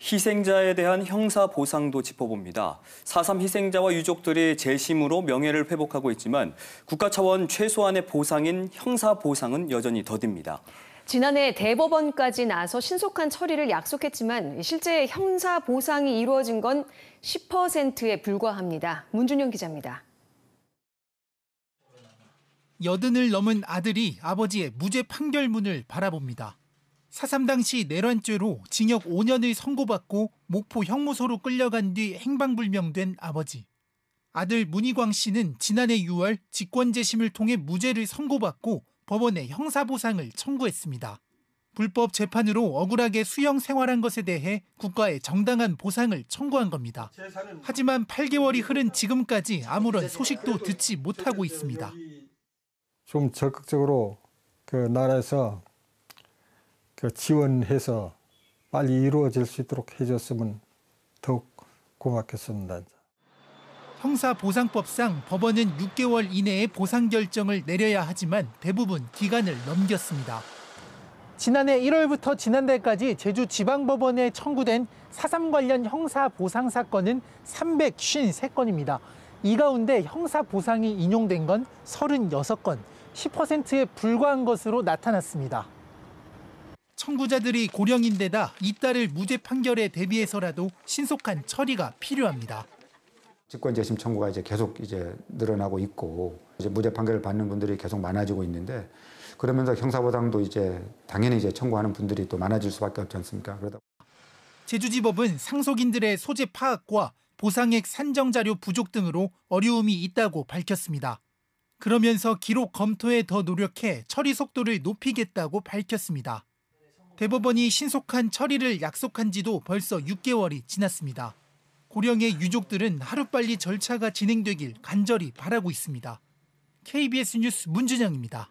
희생자에 대한 형사 보상도 짚어봅니다. 4.3 희생자와 유족들이 재심으로 명예를 회복하고 있지만 국가 차원 최소한의 보상인 형사 보상은 여전히 더딥니다. 지난해 대법원까지 나서 신속한 처리를 약속했지만 실제 형사 보상이 이루어진 건 10%에 불과합니다. 문준영 기자입니다. 여든을 넘은 아들이 아버지의 무죄 판결문을 바라봅니다. 4.3 당시 내란죄로 징역 5년을 선고받고 목포 형무소로 끌려간 뒤 행방불명된 아버지. 아들 문희광 씨는 지난해 6월 직권재심을 통해 무죄를 선고받고 법원에 형사보상을 청구했습니다. 불법 재판으로 억울하게 수형 생활한 것에 대해 국가에 정당한 보상을 청구한 겁니다. 하지만 8개월이 흐른 지금까지 아무런 소식도 듣지 못하고 있습니다. 좀 적극적으로 그 나라에서 그 지원해서 빨리 이루어질 수 있도록 해줬으면 더욱 고맙겠습니다. 형사보상법상 법원은 6개월 이내에 보상 결정을 내려야 하지만 대부분 기간을 넘겼습니다. 지난해 1월부터 지난달까지 제주지방법원에 청구된 사삼 관련 형사보상 사건은 353건입니다. 이 가운데 형사보상이 인용된 건 36건, 10%에 불과한 것으로 나타났습니다. 청구자들이 고령인데다 이딸을 무죄 판결에 대비해서라도 신속한 처리가 필요합니다. 직권재심 청구가 이제 계속 이제 늘어나고 있고 이제 무죄 판결을 받는 분들이 계속 많아지고 있는데 그러면서 형사보상도 이제 당연히 이제 청구하는 분들이 또 많아질 수밖에 없지 않습니까? 그러다 제주지법은 상속인들의 소재 파악과 보상액 산정 자료 부족 등으로 어려움이 있다고 밝혔습니다. 그러면서 기록 검토에 더 노력해 처리 속도를 높이겠다고 밝혔습니다. 대법원이 신속한 처리를 약속한 지도 벌써 6개월이 지났습니다. 고령의 유족들은 하루빨리 절차가 진행되길 간절히 바라고 있습니다. KBS 뉴스 문준영입니다.